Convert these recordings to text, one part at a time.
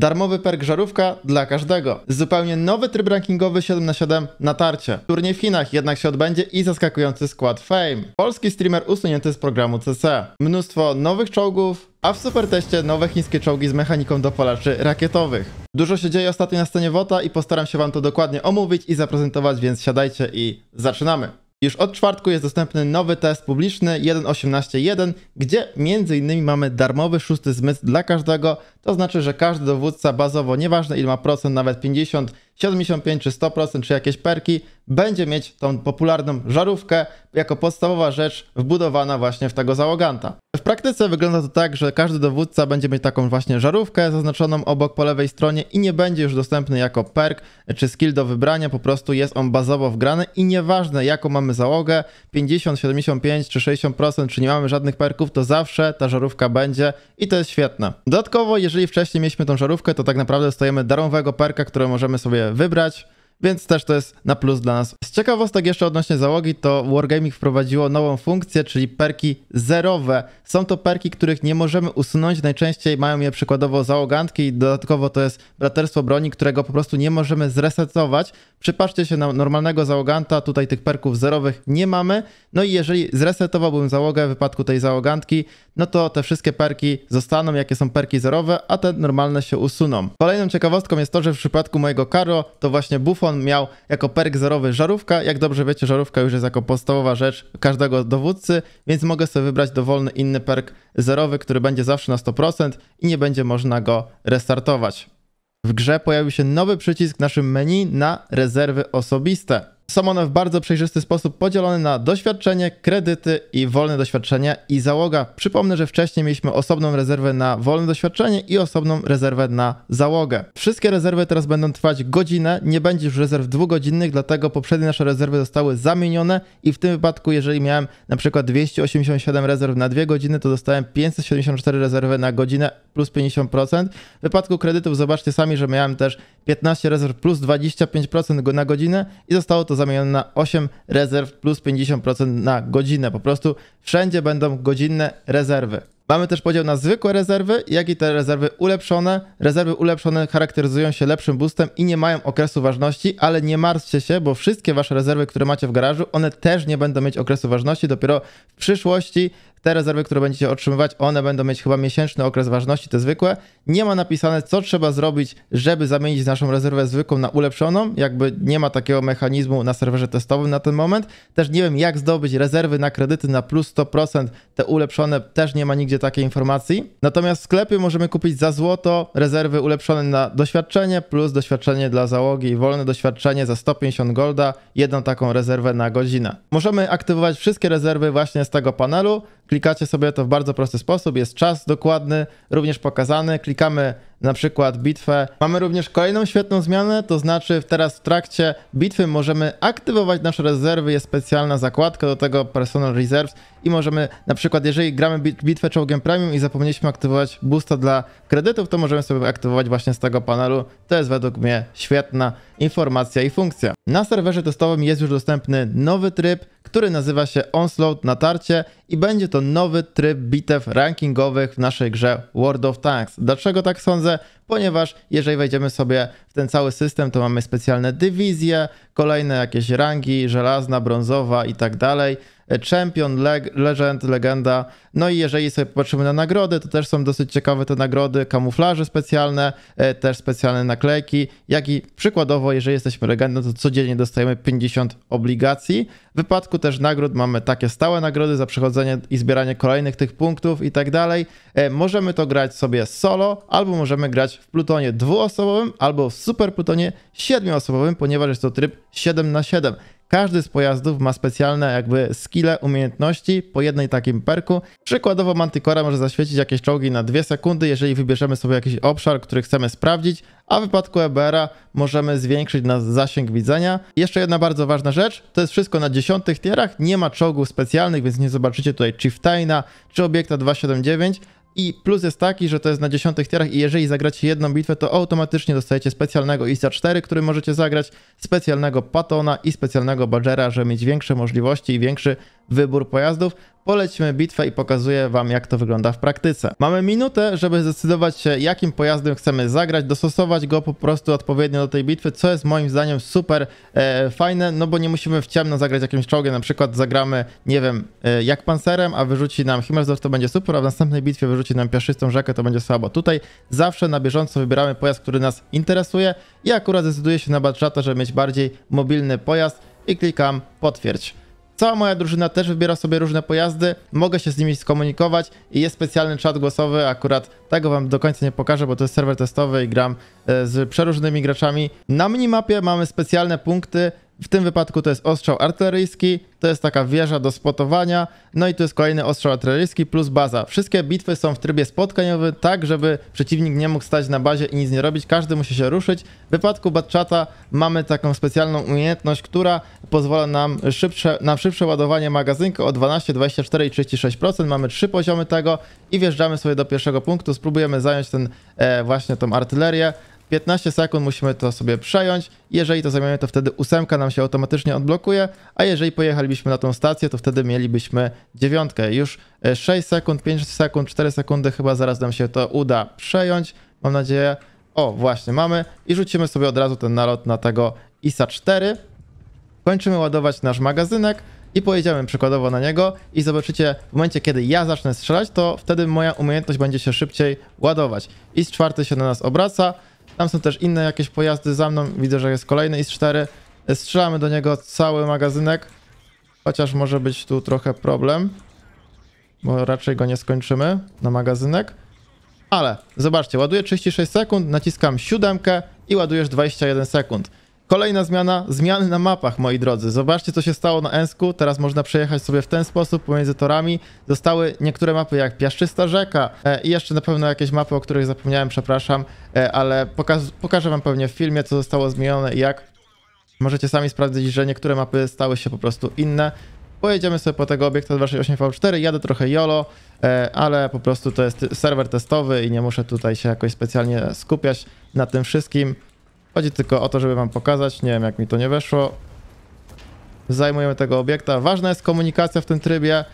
Darmowy perk żarówka dla każdego. Zupełnie nowy tryb rankingowy 7 na 7 na tarcie. Turniej w Chinach jednak się odbędzie i zaskakujący skład Fame. Polski streamer usunięty z programu CC. Mnóstwo nowych czołgów, a w superteście nowe chińskie czołgi z mechaniką do polaczy rakietowych. Dużo się dzieje ostatnio na scenie WOTA i postaram się wam to dokładnie omówić i zaprezentować, więc siadajcie i zaczynamy. Już od czwartku jest dostępny nowy test publiczny 1.18.1, gdzie m.in. mamy darmowy szósty zmysł dla każdego, to znaczy, że każdy dowódca bazowo, nieważne ile ma procent, nawet 50, 75 czy 100% czy jakieś perki, będzie mieć tą popularną żarówkę jako podstawowa rzecz wbudowana właśnie w tego załoganta. W praktyce wygląda to tak, że każdy dowódca będzie mieć taką właśnie żarówkę zaznaczoną obok po lewej stronie i nie będzie już dostępny jako perk czy skill do wybrania, po prostu jest on bazowo wgrany i nieważne jaką mamy załogę, 50, 75 czy 60%, czy nie mamy żadnych perków, to zawsze ta żarówka będzie i to jest świetne. Dodatkowo, jeżeli wcześniej mieliśmy tą żarówkę, to tak naprawdę dostajemy darmowego perka, który możemy sobie wybrać więc też to jest na plus dla nas. Z ciekawostek jeszcze odnośnie załogi, to Wargaming wprowadziło nową funkcję, czyli perki zerowe. Są to perki, których nie możemy usunąć, najczęściej mają je przykładowo załogantki i dodatkowo to jest braterstwo broni, którego po prostu nie możemy zresetować. Przypatrzcie się na normalnego załoganta, tutaj tych perków zerowych nie mamy. No i jeżeli zresetowałbym załogę w wypadku tej załogantki, no to te wszystkie perki zostaną, jakie są perki zerowe, a te normalne się usuną. Kolejną ciekawostką jest to, że w przypadku mojego Karo to właśnie Buffon Kapłan miał jako perk zerowy żarówka. Jak dobrze wiecie, żarówka już jest jako podstawowa rzecz każdego dowódcy, więc mogę sobie wybrać dowolny inny perk zerowy, który będzie zawsze na 100% i nie będzie można go restartować. W grze pojawił się nowy przycisk w naszym menu na rezerwy osobiste. Są one w bardzo przejrzysty sposób podzielone na doświadczenie, kredyty i wolne doświadczenia i załoga. Przypomnę, że wcześniej mieliśmy osobną rezerwę na wolne doświadczenie i osobną rezerwę na załogę. Wszystkie rezerwy teraz będą trwać godzinę, nie będzie już rezerw dwugodzinnych, dlatego poprzednie nasze rezerwy zostały zamienione i w tym wypadku, jeżeli miałem na przykład 287 rezerw na 2 godziny, to dostałem 574 rezerwy na godzinę plus 50%. W wypadku kredytów zobaczcie sami, że miałem też 15 rezerw plus 25% na godzinę i zostało to zamienione na 8 rezerw plus 50% na godzinę. Po prostu wszędzie będą godzinne rezerwy. Mamy też podział na zwykłe rezerwy, jak i te rezerwy ulepszone. Rezerwy ulepszone charakteryzują się lepszym boostem i nie mają okresu ważności, ale nie martwcie się, bo wszystkie wasze rezerwy, które macie w garażu, one też nie będą mieć okresu ważności. Dopiero w przyszłości te rezerwy, które będziecie otrzymywać, one będą mieć chyba miesięczny okres ważności, te zwykłe. Nie ma napisane, co trzeba zrobić, żeby zamienić naszą rezerwę zwykłą na ulepszoną. Jakby nie ma takiego mechanizmu na serwerze testowym na ten moment. Też nie wiem, jak zdobyć rezerwy na kredyty na plus 100%, te ulepszone, też nie ma nigdzie takiej informacji. Natomiast w sklepie możemy kupić za złoto rezerwy ulepszone na doświadczenie plus doświadczenie dla załogi i wolne doświadczenie za 150 golda, jedną taką rezerwę na godzinę. Możemy aktywować wszystkie rezerwy właśnie z tego panelu. Klikacie sobie to w bardzo prosty sposób, jest czas dokładny, również pokazany. Klikamy na przykład bitwę. Mamy również kolejną świetną zmianę, to znaczy teraz w trakcie bitwy możemy aktywować nasze rezerwy, jest specjalna zakładka do tego Personal Reserves i możemy na przykład jeżeli gramy bitwę czołgiem premium i zapomnieliśmy aktywować boosta dla kredytów, to możemy sobie aktywować właśnie z tego panelu. To jest według mnie świetna informacja i funkcja. Na serwerze testowym jest już dostępny nowy tryb, który nazywa się Onslaught Natarcie i będzie to nowy tryb bitew rankingowych w naszej grze World of Tanks. Dlaczego tak sądzę? a ponieważ jeżeli wejdziemy sobie w ten cały system, to mamy specjalne dywizje, kolejne jakieś rangi, żelazna, brązowa i tak dalej. E, champion, leg Legend, Legenda. No i jeżeli sobie popatrzymy na nagrody, to też są dosyć ciekawe te nagrody, kamuflaże specjalne, e, też specjalne naklejki, jak i przykładowo, jeżeli jesteśmy legendą, to codziennie dostajemy 50 obligacji. W wypadku też nagród mamy takie stałe nagrody za przechodzenie i zbieranie kolejnych tych punktów i tak dalej. E, możemy to grać sobie solo, albo możemy grać w Plutonie dwuosobowym albo w Super Plutonie siedmioosobowym, ponieważ jest to tryb 7 na 7 każdy z pojazdów ma specjalne jakby skille, umiejętności po jednej takim perku. Przykładowo Manticora może zaświecić jakieś czołgi na 2 sekundy, jeżeli wybierzemy sobie jakiś obszar, który chcemy sprawdzić, a w wypadku EBR-a możemy zwiększyć nasz zasięg widzenia. Jeszcze jedna bardzo ważna rzecz, to jest wszystko na dziesiątych tierach, nie ma czołgów specjalnych, więc nie zobaczycie tutaj Chieftaina czy Obiekta 279, i plus jest taki, że to jest na dziesiątych tierach i jeżeli zagracie jedną bitwę, to automatycznie dostajecie specjalnego ISA 4, który możecie zagrać, specjalnego Patona i specjalnego Badgera, żeby mieć większe możliwości i większy wybór pojazdów polecimy bitwę i pokazuję Wam jak to wygląda w praktyce. Mamy minutę, żeby zdecydować się jakim pojazdem chcemy zagrać, dostosować go po prostu odpowiednio do tej bitwy, co jest moim zdaniem super e, fajne, no bo nie musimy w ciemno zagrać jakimś czołgiem, na przykład zagramy, nie wiem, e, jak pancerem, a wyrzuci nam Himmelsdorf, to będzie super, a w następnej bitwie wyrzuci nam piaszystą rzekę, to będzie słabo. Tutaj zawsze na bieżąco wybieramy pojazd, który nas interesuje i akurat zdecyduję się na Batchata, żeby mieć bardziej mobilny pojazd i klikam potwierdź. Cała moja drużyna też wybiera sobie różne pojazdy, mogę się z nimi skomunikować i jest specjalny czat głosowy, akurat tego wam do końca nie pokażę, bo to jest serwer testowy i gram e, z przeróżnymi graczami. Na minimapie mamy specjalne punkty, w tym wypadku to jest ostrzał artyleryjski, to jest taka wieża do spotowania, no i tu jest kolejny ostrzał artyleryjski plus baza. Wszystkie bitwy są w trybie spotkaniowym, tak żeby przeciwnik nie mógł stać na bazie i nic nie robić, każdy musi się ruszyć. W wypadku Batchata mamy taką specjalną umiejętność, która pozwala nam szybsze, na szybsze ładowanie magazynku o 12, 24 i 36%. Mamy trzy poziomy tego i wjeżdżamy sobie do pierwszego punktu, spróbujemy zająć ten e, właśnie tą artylerię. 15 sekund musimy to sobie przejąć. Jeżeli to zajmiemy, to wtedy ósemka nam się automatycznie odblokuje, a jeżeli pojechalibyśmy na tą stację, to wtedy mielibyśmy dziewiątkę. Już 6 e, sekund, 5 sekund, 4 sekundy chyba zaraz nam się to uda przejąć. Mam nadzieję. O, właśnie mamy i rzucimy sobie od razu ten nalot na tego ISA 4. Kończymy ładować nasz magazynek i pojedziemy przykładowo na niego i zobaczycie w momencie, kiedy ja zacznę strzelać, to wtedy moja umiejętność będzie się szybciej ładować. IS-4 się na nas obraca, tam są też inne jakieś pojazdy za mną. Widzę, że jest kolejny IS-4. Strzelamy do niego cały magazynek. Chociaż może być tu trochę problem. Bo raczej go nie skończymy na magazynek. Ale zobaczcie, ładuję 36 sekund, naciskam siódemkę i ładujesz 21 sekund. Kolejna zmiana, zmiany na mapach, moi drodzy. Zobaczcie, co się stało na Ensku. Teraz można przejechać sobie w ten sposób pomiędzy torami. Zostały niektóre mapy jak Piaszczysta Rzeka e, i jeszcze na pewno jakieś mapy, o których zapomniałem, przepraszam, e, ale pokażę wam pewnie w filmie, co zostało zmienione i jak. Możecie sami sprawdzić, że niektóre mapy stały się po prostu inne. Pojedziemy sobie po tego obiektu 268V4, jadę trochę YOLO, e, ale po prostu to jest serwer testowy i nie muszę tutaj się jakoś specjalnie skupiać na tym wszystkim. Chodzi tylko o to, żeby wam pokazać, nie wiem jak mi to nie weszło. Zajmujemy tego obiekta. Ważna jest komunikacja w tym trybie.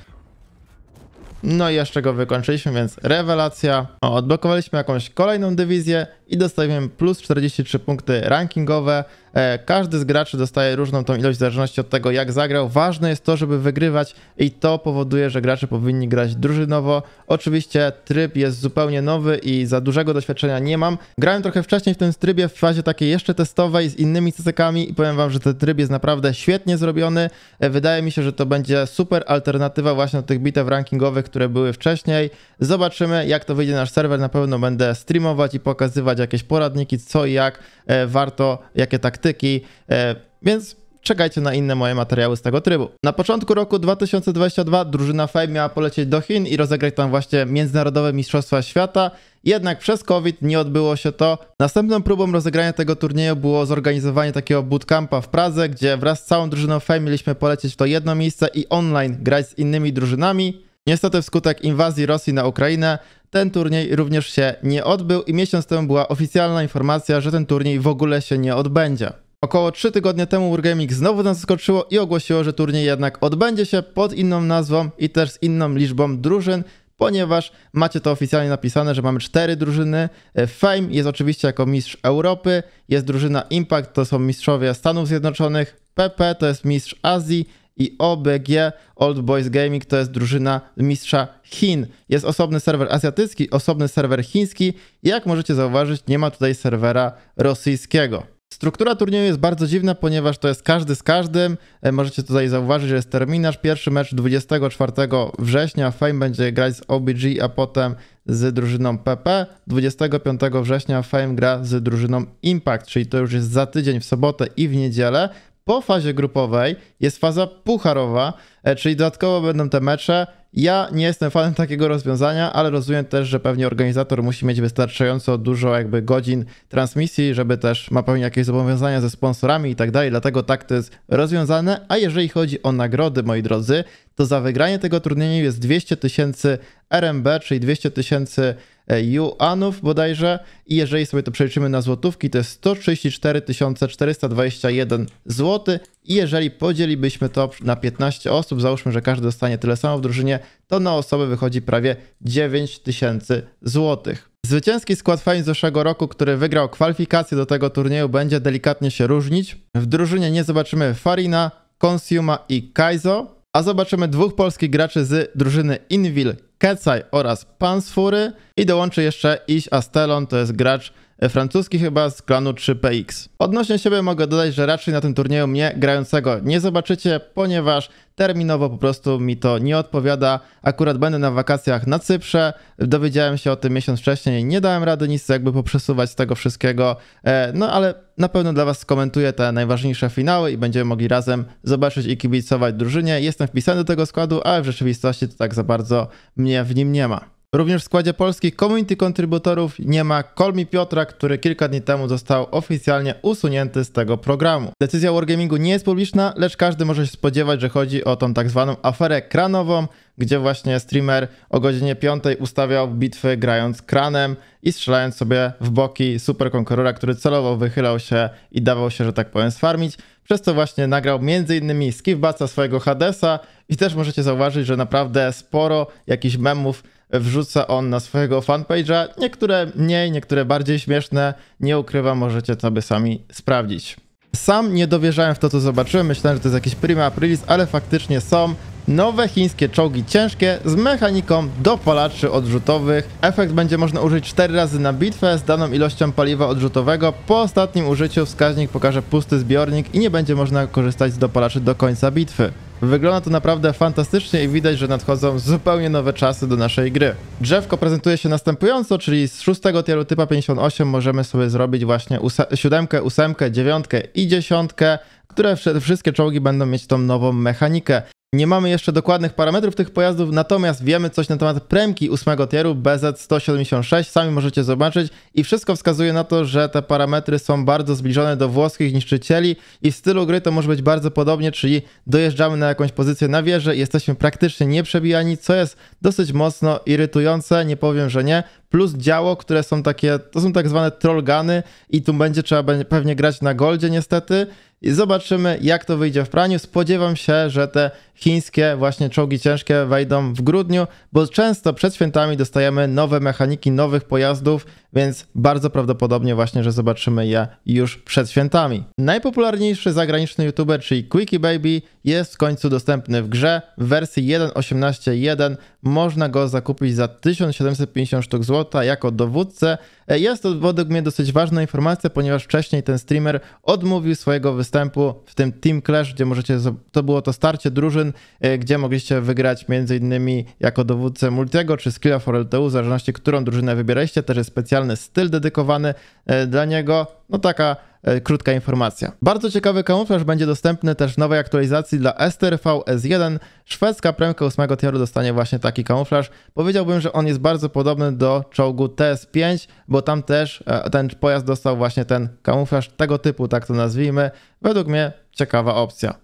No i jeszcze go wykończyliśmy, więc rewelacja. O, odblokowaliśmy jakąś kolejną dywizję i dostajemy plus 43 punkty rankingowe. E, każdy z graczy dostaje różną tą ilość w zależności od tego, jak zagrał. Ważne jest to, żeby wygrywać i to powoduje, że gracze powinni grać drużynowo. Oczywiście tryb jest zupełnie nowy i za dużego doświadczenia nie mam. Grałem trochę wcześniej w tym trybie, w fazie takiej jeszcze testowej z innymi cecekami i powiem wam, że ten tryb jest naprawdę świetnie zrobiony. E, wydaje mi się, że to będzie super alternatywa właśnie do tych bitew rankingowych, które były wcześniej. Zobaczymy, jak to wyjdzie nasz serwer. Na pewno będę streamować i pokazywać jakieś poradniki, co i jak e, warto, jakie taktyki, e, więc czekajcie na inne moje materiały z tego trybu. Na początku roku 2022 drużyna Fame miała polecieć do Chin i rozegrać tam właśnie Międzynarodowe Mistrzostwa Świata, jednak przez COVID nie odbyło się to. Następną próbą rozegrania tego turnieju było zorganizowanie takiego bootcampa w Pradze, gdzie wraz z całą drużyną Fame mieliśmy polecieć w to jedno miejsce i online grać z innymi drużynami. Niestety wskutek inwazji Rosji na Ukrainę ten turniej również się nie odbył i miesiąc temu była oficjalna informacja, że ten turniej w ogóle się nie odbędzie. Około 3 tygodnie temu Wargaming znowu nas zaskoczyło i ogłosiło, że turniej jednak odbędzie się pod inną nazwą i też z inną liczbą drużyn, ponieważ macie to oficjalnie napisane, że mamy cztery drużyny. E, Fame jest oczywiście jako mistrz Europy, jest drużyna Impact, to są mistrzowie Stanów Zjednoczonych, PP to jest mistrz Azji, i OBG Old Boys Gaming to jest drużyna mistrza Chin. Jest osobny serwer azjatycki, osobny serwer chiński. Jak możecie zauważyć, nie ma tutaj serwera rosyjskiego. Struktura turnieju jest bardzo dziwna, ponieważ to jest każdy z każdym. E, możecie tutaj zauważyć, że jest terminarz. Pierwszy mecz 24 września. Fame będzie grać z OBG, a potem z drużyną PP. 25 września Fame gra z drużyną Impact, czyli to już jest za tydzień w sobotę i w niedzielę po fazie grupowej jest faza pucharowa, e, czyli dodatkowo będą te mecze. Ja nie jestem fanem takiego rozwiązania, ale rozumiem też, że pewnie organizator musi mieć wystarczająco dużo jakby godzin transmisji, żeby też ma pewnie jakieś zobowiązania ze sponsorami i tak dalej, dlatego tak to jest rozwiązane. A jeżeli chodzi o nagrody, moi drodzy, to za wygranie tego turnieju jest 200 tysięcy RMB, czyli 200 tysięcy e, juanów bodajże i jeżeli sobie to przeliczymy na złotówki, to jest 134 421 zł i jeżeli podzielibyśmy to na 15 osób, załóżmy, że każdy dostanie tyle samo w drużynie, to na osobę wychodzi prawie 9 tysięcy złotych. Zwycięski skład fajn z zeszłego roku, który wygrał kwalifikacje do tego turnieju, będzie delikatnie się różnić. W drużynie nie zobaczymy Farina, Consuma i Kaizo, a zobaczymy dwóch polskich graczy z drużyny Invil Kecaj oraz Pansfury i dołączy jeszcze Iś Astelon, to jest gracz E, francuski chyba z klanu 3PX. Odnośnie siebie mogę dodać, że raczej na tym turnieju mnie grającego nie zobaczycie, ponieważ terminowo po prostu mi to nie odpowiada. Akurat będę na wakacjach na Cyprze, dowiedziałem się o tym miesiąc wcześniej, nie dałem rady nic jakby poprzesuwać z tego wszystkiego, e, no ale na pewno dla Was skomentuję te najważniejsze finały i będziemy mogli razem zobaczyć i kibicować drużynie. Jestem wpisany do tego składu, ale w rzeczywistości to tak za bardzo mnie w nim nie ma. Również w składzie polskich community kontrybutorów nie ma Kolmi Piotra, który kilka dni temu został oficjalnie usunięty z tego programu. Decyzja Wargamingu nie jest publiczna, lecz każdy może się spodziewać, że chodzi o tą tak zwaną aferę kranową, gdzie właśnie streamer o godzinie 5 ustawiał bitwy grając kranem i strzelając sobie w boki super konkurora, który celowo wychylał się i dawał się, że tak powiem, sfarmić. Przez co właśnie nagrał m.in. Skifbaca swojego Hadesa i też możecie zauważyć, że naprawdę sporo jakichś memów wrzuca on na swojego fanpage'a. Niektóre mniej, niektóre bardziej śmieszne. Nie ukrywam, możecie by sami sprawdzić. Sam nie dowierzałem w to, co zobaczyłem. Myślałem, że to jest jakiś prima aprilis, ale faktycznie są nowe chińskie czołgi ciężkie z mechaniką dopalaczy odrzutowych. Efekt będzie można użyć 4 razy na bitwę z daną ilością paliwa odrzutowego. Po ostatnim użyciu wskaźnik pokaże pusty zbiornik i nie będzie można korzystać z dopalaczy do końca bitwy. Wygląda to naprawdę fantastycznie i widać, że nadchodzą zupełnie nowe czasy do naszej gry. Drzewko prezentuje się następująco, czyli z szóstego tieru typa 58 możemy sobie zrobić właśnie siódemkę, ósemkę, dziewiątkę i dziesiątkę, które wszystkie czołgi będą mieć tą nową mechanikę. Nie mamy jeszcze dokładnych parametrów tych pojazdów, natomiast wiemy coś na temat premki 8 tieru BZ176, sami możecie zobaczyć i wszystko wskazuje na to, że te parametry są bardzo zbliżone do włoskich niszczycieli i w stylu gry to może być bardzo podobnie, czyli dojeżdżamy na jakąś pozycję na wieżę jesteśmy praktycznie nieprzebijani, co jest dosyć mocno irytujące, nie powiem, że nie, plus działo, które są takie, to są tak zwane trollgany i tu będzie trzeba pewnie grać na goldzie niestety. I zobaczymy, jak to wyjdzie w praniu. Spodziewam się, że te chińskie właśnie czołgi ciężkie wejdą w grudniu, bo często przed świętami dostajemy nowe mechaniki nowych pojazdów, więc bardzo prawdopodobnie właśnie, że zobaczymy je już przed świętami. Najpopularniejszy zagraniczny youtuber, czyli Quickie Baby, jest w końcu dostępny w grze. W wersji 1.18.1 można go zakupić za 1750 sztuk złota jako dowódcę. E, jest to według mnie dosyć ważna informacja, ponieważ wcześniej ten streamer odmówił swojego występu w tym Team Clash, gdzie możecie, to było to starcie drużyn, e, gdzie mogliście wygrać m.in. jako dowódcę Multiego czy Skilla for LTU, w zależności którą drużynę wybieraliście. Też jest specjalny styl dedykowany e, dla niego. No taka E, krótka informacja. Bardzo ciekawy kamuflaż będzie dostępny też w nowej aktualizacji dla STRV s 1 Szwedzka premka 8 tieru dostanie właśnie taki kamuflaż. Powiedziałbym, że on jest bardzo podobny do czołgu TS5, bo tam też e, ten pojazd dostał właśnie ten kamuflaż tego typu, tak to nazwijmy. Według mnie ciekawa opcja.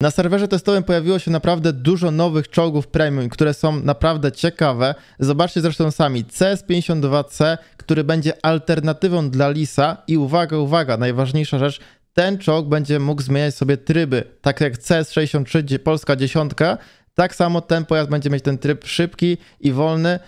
Na serwerze testowym pojawiło się naprawdę dużo nowych czołgów premium, które są naprawdę ciekawe. Zobaczcie zresztą sami CS-52C, który będzie alternatywą dla Lisa i uwaga, uwaga, najważniejsza rzecz, ten czołg będzie mógł zmieniać sobie tryby, tak jak CS-63, gdzie polska dziesiątka tak samo ten pojazd będzie mieć ten tryb szybki i wolny.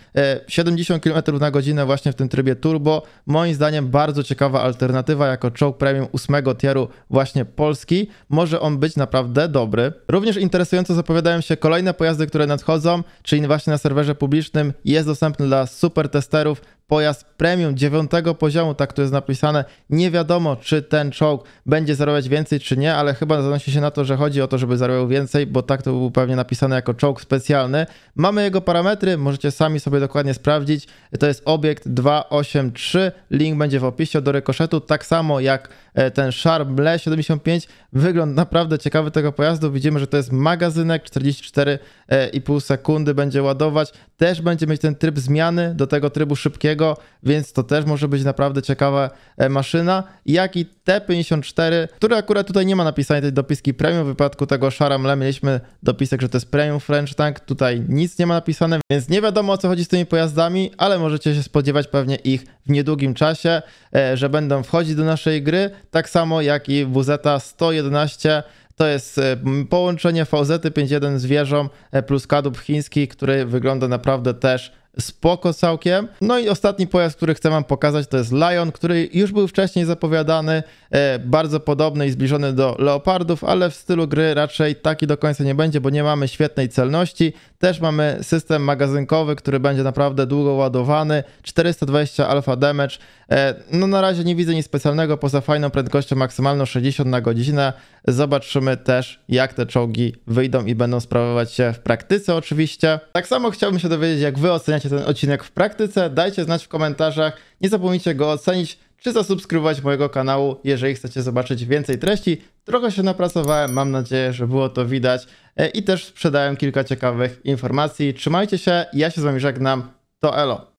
70 e, km na godzinę właśnie w tym trybie turbo. Moim zdaniem bardzo ciekawa alternatywa jako czołg premium 8 tieru właśnie Polski. Może on być naprawdę dobry. Również interesująco zapowiadają się kolejne pojazdy, które nadchodzą, czyli właśnie na serwerze publicznym jest dostępny dla super testerów pojazd premium dziewiątego poziomu, tak to jest napisane. Nie wiadomo, czy ten czołg będzie zarabiać więcej, czy nie, ale chyba zanosi się na to, że chodzi o to, żeby zarabiał więcej, bo tak to był pewnie napisane jako czołg specjalny. Mamy jego parametry, możecie sami sobie dokładnie sprawdzić. To jest obiekt 283, link będzie w opisie do rekoszetu, tak samo jak e, ten Sharp Ble 75. Wygląd naprawdę ciekawy tego pojazdu. Widzimy, że to jest magazynek, 44,5 e, sekundy będzie ładować. Też będzie mieć ten tryb zmiany do tego trybu szybkiego, takiego, więc to też może być naprawdę ciekawa e, maszyna, jak i T54, który akurat tutaj nie ma napisanej tej dopiski premium, w wypadku tego Sharamle mieliśmy dopisek, że to jest premium French Tank, tutaj nic nie ma napisane, więc nie wiadomo o co chodzi z tymi pojazdami, ale możecie się spodziewać pewnie ich w niedługim czasie, e, że będą wchodzić do naszej gry, tak samo jak i WZ 111, to jest e, połączenie VZ-51 z wieżą plus kadłub chiński, który wygląda naprawdę też spoko całkiem. No i ostatni pojazd, który chcę wam pokazać to jest Lion, który już był wcześniej zapowiadany, e, bardzo podobny i zbliżony do Leopardów, ale w stylu gry raczej taki do końca nie będzie, bo nie mamy świetnej celności. Też mamy system magazynkowy, który będzie naprawdę długo ładowany, 420 alpha damage. E, no na razie nie widzę nic specjalnego, poza fajną prędkością maksymalną 60 na godzinę. Zobaczymy też jak te czołgi wyjdą i będą sprawować się w praktyce oczywiście. Tak samo chciałbym się dowiedzieć jak wy oceniacie oceniacie ten odcinek w praktyce. Dajcie znać w komentarzach. Nie zapomnijcie go ocenić czy zasubskrybować mojego kanału, jeżeli chcecie zobaczyć więcej treści. Trochę się napracowałem, mam nadzieję, że było to widać e, i też sprzedałem kilka ciekawych informacji. Trzymajcie się, ja się z wami żegnam. To elo.